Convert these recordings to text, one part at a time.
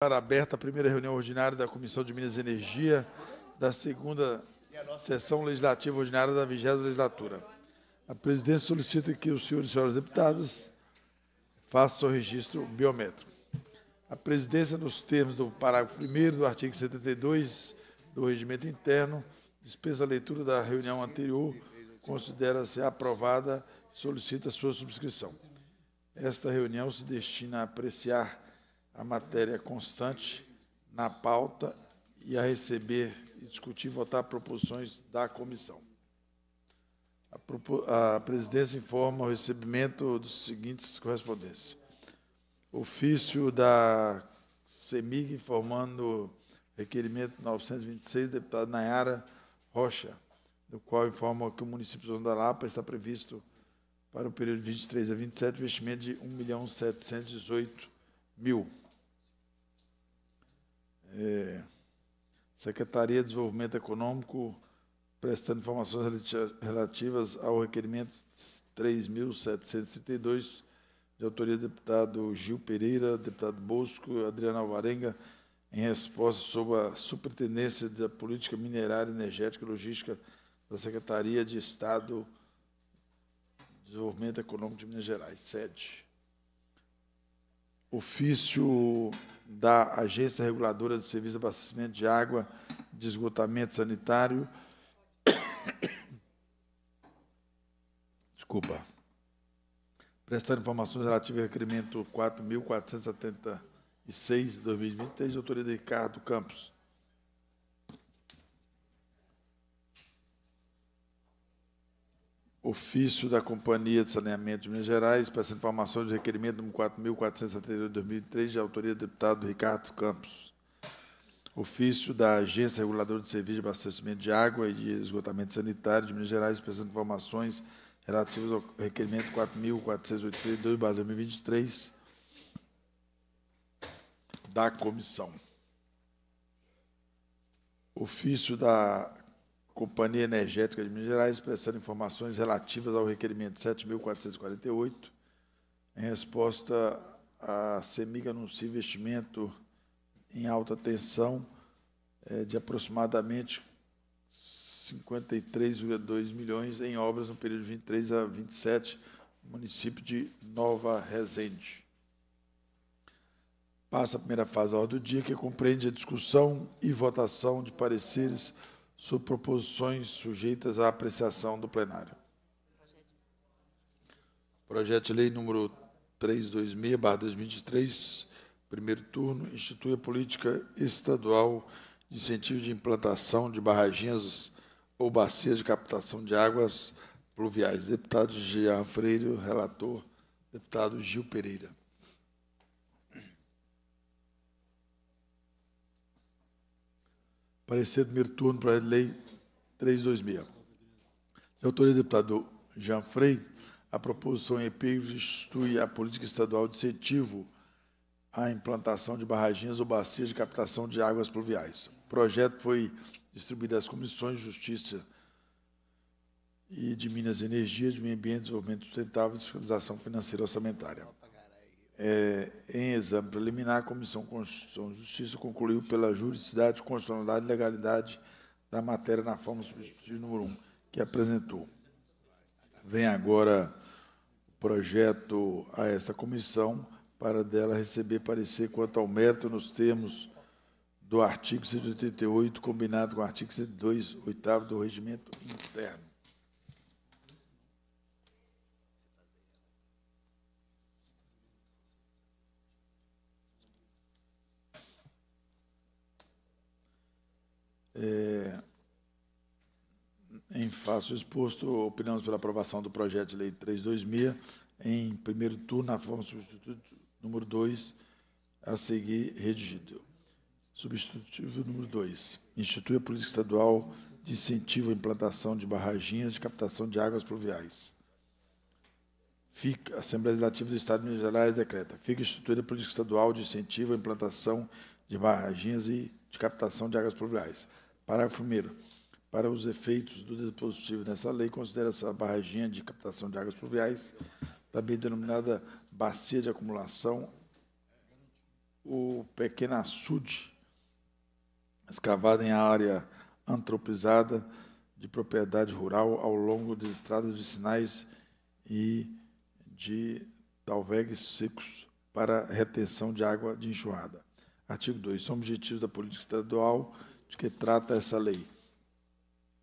Para aberta a primeira reunião ordinária da Comissão de Minas e Energia da segunda sessão legislativa ordinária da 20 legislatura. A presidência solicita que os senhores e senhoras deputadas façam o registro biométrico. A presidência, nos termos do parágrafo 1 do artigo 72 do Regimento Interno, dispensa a leitura da reunião anterior, considera-se aprovada e solicita sua subscrição. Esta reunião se destina a apreciar a matéria constante na pauta e a receber e discutir e votar proposições da comissão. A, a presidência informa o recebimento dos seguintes correspondências. Ofício da CEMIG informando requerimento 926, deputada Nayara Rocha, do qual informa que o município da Lapa está previsto para o período de 23 a 27 investimento de R$ 1.718.000. mil. Secretaria de Desenvolvimento Econômico prestando informações relativas ao requerimento 3.732, de autoria do deputado Gil Pereira, deputado Bosco, Adriano Alvarenga, em resposta sobre a superintendência da política minerária, energética e logística da Secretaria de Estado de Desenvolvimento Econômico de Minas Gerais, sede. Ofício da Agência Reguladora de Serviço de Abastecimento de Água de Esgotamento Sanitário. Desculpa. Prestando informações relativas ao requerimento 4.476 de 2023, doutor Ricardo Campos. Ofício da Companhia de Saneamento de Minas Gerais, peço informação de requerimento número 4.472-2003, de autoria do deputado Ricardo Campos. Ofício da Agência Reguladora de Serviços de Abastecimento de Água e de Esgotamento Sanitário de Minas Gerais, prestando informações relativas ao requerimento 4482 2023 da comissão. Ofício da Companhia Energética de Minas Gerais, prestando informações relativas ao requerimento 7.448, em resposta à CEMIG anuncia investimento em alta tensão é, de aproximadamente 53,2 milhões em obras no período de 23 a 27, município de Nova Resende. Passa a primeira fase da ordem do dia, que compreende a discussão e votação de pareceres sobre proposições sujeitas à apreciação do plenário. Projeto de lei número 326/2023, primeiro turno, institui a política estadual de incentivo de implantação de barragens ou bacias de captação de águas pluviais. Deputado Jean Freire, relator, deputado Gil Pereira. Parecer do primeiro turno, projeto de lei 326. De autoria do deputado Jean Frei, a proposição em epígrafe institui a política estadual de incentivo à implantação de barragens ou bacias de captação de águas pluviais. O projeto foi distribuído às comissões de Justiça e de Minas e Energia, de Meio Ambiente, Desenvolvimento Sustentável e Fiscalização Financeira e Orçamentária é, em exame preliminar, a Comissão Constituição e Justiça concluiu pela juridicidade, constitucionalidade e legalidade da matéria na forma substitutiva número 1, que apresentou. Vem agora o projeto a esta comissão para dela receber parecer quanto ao mérito nos termos do artigo 188, combinado com o artigo 102, 8 do regimento interno. É, em faço exposto, opinamos pela aprovação do projeto de lei 326. Em primeiro turno, na forma substitutiva número 2, a seguir redigido. Substitutivo número 2. Institui a política estadual de incentivo à implantação de barraginhas de captação de águas pluviais. Fica, Assembleia Legislativa do Estado de Minas Gerais decreta. Fica instituída a política estadual de incentivo à implantação de barraginhas e de captação de águas pluviais Parágrafo 1. Para os efeitos do dispositivo dessa lei, considera-se a barragem de captação de águas pluviais, também denominada bacia de acumulação, o pequeno açude, escavada em área antropizada de propriedade rural ao longo de estradas vicinais e de talvegues secos para retenção de água de enxurrada. Artigo 2. São objetivos da política estadual de que trata essa lei.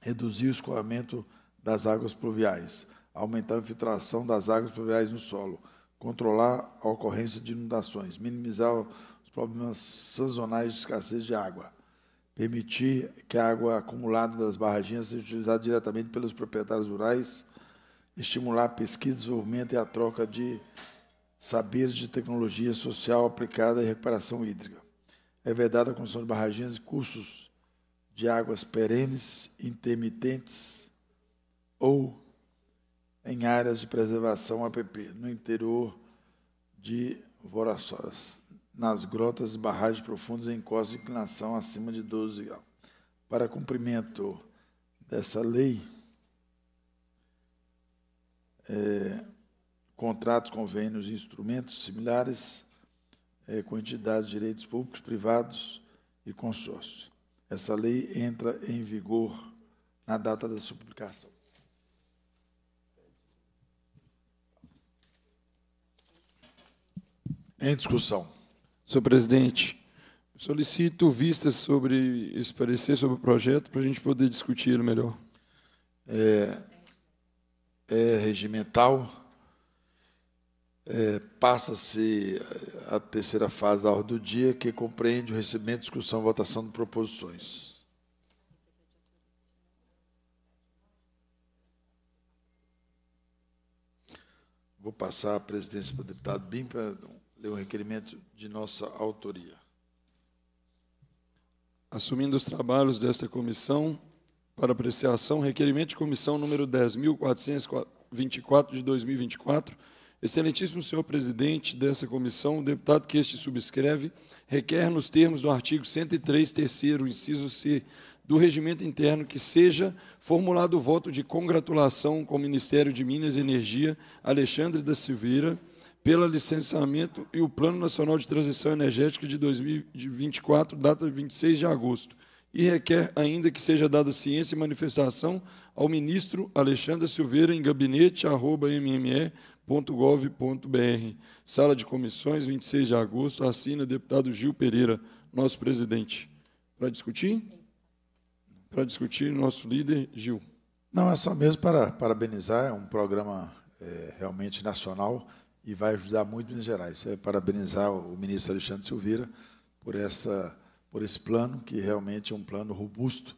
Reduzir o escoamento das águas pluviais, aumentar a infiltração das águas pluviais no solo, controlar a ocorrência de inundações, minimizar os problemas sazonais de escassez de água, permitir que a água acumulada das barragens seja utilizada diretamente pelos proprietários rurais, estimular a pesquisa, desenvolvimento e a troca de saberes de tecnologia social aplicada à recuperação hídrica. É vedada a construção de barragens e cursos de águas perenes, intermitentes ou em áreas de preservação APP, no interior de Voraçoras, nas grotas e barragens profundas em costas de inclinação acima de 12 graus. Para cumprimento dessa lei, é, contratos, convênios e instrumentos similares é, com entidades de direitos públicos, privados e consórcios. Essa lei entra em vigor na data da sua publicação. Em discussão. Senhor presidente, solicito vistas sobre esse parecer sobre o projeto para a gente poder discuti-lo melhor. É, é regimental, é, passa-se a terceira fase da ordem do dia, que compreende o recebimento, discussão e votação de proposições. Vou passar a presidência para o deputado Bim para ler um requerimento de nossa autoria. Assumindo os trabalhos desta comissão para apreciação, requerimento de comissão número 10.424 de 2024 Excelentíssimo senhor presidente dessa comissão, o deputado que este subscreve requer, nos termos do artigo 103, terceiro, inciso C, do regimento interno, que seja formulado o voto de congratulação com o Ministério de Minas e Energia, Alexandre da Silveira, pelo licenciamento e o Plano Nacional de Transição Energética de 2024, data 26 de agosto e requer ainda que seja dada ciência e manifestação ao ministro Alexandre Silveira em gabinete arroba, mme, www.gov.br. Sala de comissões, 26 de agosto, assina deputado Gil Pereira, nosso presidente. Para discutir? Para discutir, nosso líder, Gil. Não, é só mesmo para parabenizar, é um programa é, realmente nacional e vai ajudar muito Minas Gerais. É parabenizar o ministro Alexandre Silveira por, essa, por esse plano, que realmente é um plano robusto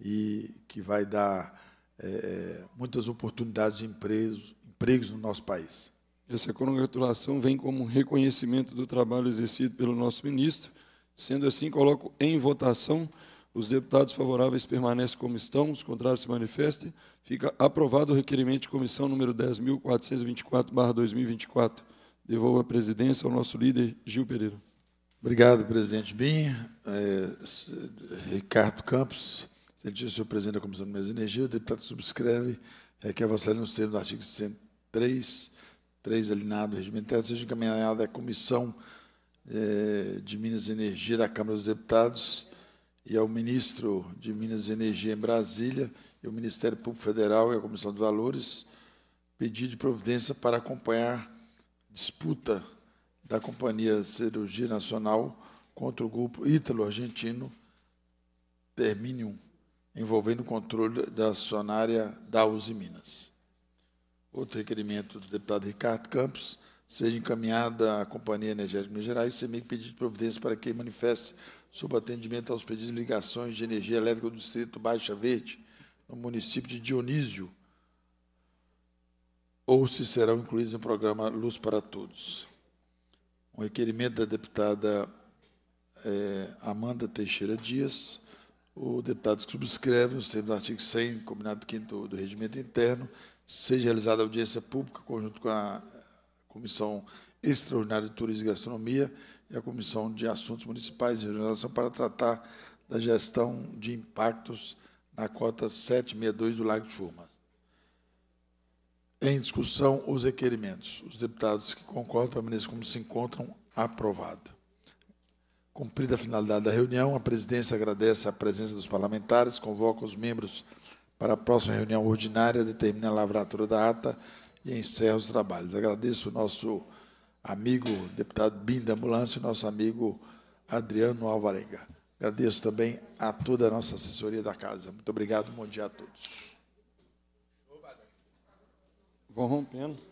e que vai dar é, é muitas oportunidades de empresas empregos no nosso país. Essa congratulação vem como um reconhecimento do trabalho exercido pelo nosso ministro. Sendo assim, coloco em votação. Os deputados favoráveis permanecem como estão, os contrários se manifestem. Fica aprovado o requerimento de comissão número 10.424-2024. Devolvo a presidência ao nosso líder, Gil Pereira. Obrigado, presidente Bim. É, Ricardo Campos, senhor presidente da Comissão de Minas e Energia, o deputado subscreve, requer é vassalhar nos termos do artigo 100, 3, 3 alineado, regimento interno, seja encaminhada à Comissão eh, de Minas e Energia da Câmara dos Deputados e ao ministro de Minas e Energia em Brasília e ao Ministério Público Federal e à Comissão de Valores, pedido de providência para acompanhar disputa da Companhia Cirurgia Nacional contra o grupo ítalo-argentino Terminium, envolvendo o controle da acionária da Uzi Minas. Outro requerimento do deputado Ricardo Campos, seja encaminhada à Companhia Energética Minas Gerais, CEMIG, pedido de providência para que manifeste sobre atendimento aos pedidos de ligações de energia elétrica do Distrito Baixa Verde, no município de Dionísio, ou se serão incluídos no programa Luz para Todos. Um requerimento da deputada é, Amanda Teixeira Dias, o deputado que subscreve, no termos do artigo 100, combinado 5 do Regimento Interno, seja realizada audiência pública, conjunto com a Comissão Extraordinária de Turismo e Gastronomia e a Comissão de Assuntos Municipais e Regionalização para tratar da gestão de impactos na cota 762 do Lago de Furnas. Em discussão, os requerimentos. Os deputados que concordam permaneçam como se encontram. Aprovado. Cumprida a finalidade da reunião, a presidência agradece a presença dos parlamentares, convoca os membros para a próxima reunião ordinária, determina a lavratura da ata e encerra os trabalhos. Agradeço o nosso amigo deputado Bim da Ambulância e nosso amigo Adriano Alvarenga. Agradeço também a toda a nossa assessoria da casa. Muito obrigado, bom dia a todos. Vão rompendo.